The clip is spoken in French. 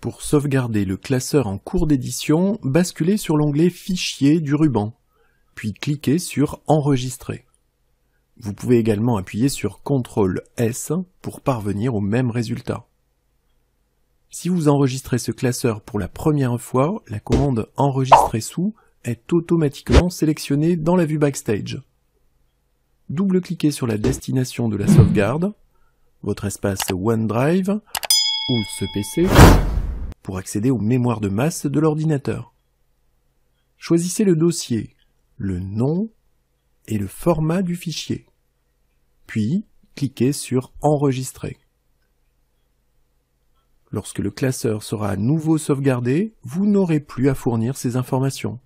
Pour sauvegarder le classeur en cours d'édition, basculez sur l'onglet Fichier du ruban, puis cliquez sur Enregistrer. Vous pouvez également appuyer sur CTRL S pour parvenir au même résultat. Si vous enregistrez ce classeur pour la première fois, la commande Enregistrer sous est automatiquement sélectionnée dans la vue Backstage. Double-cliquez sur la destination de la sauvegarde, votre espace OneDrive ou ce PC pour accéder aux mémoires de masse de l'ordinateur. Choisissez le dossier, le nom et le format du fichier. Puis, cliquez sur Enregistrer. Lorsque le classeur sera à nouveau sauvegardé, vous n'aurez plus à fournir ces informations.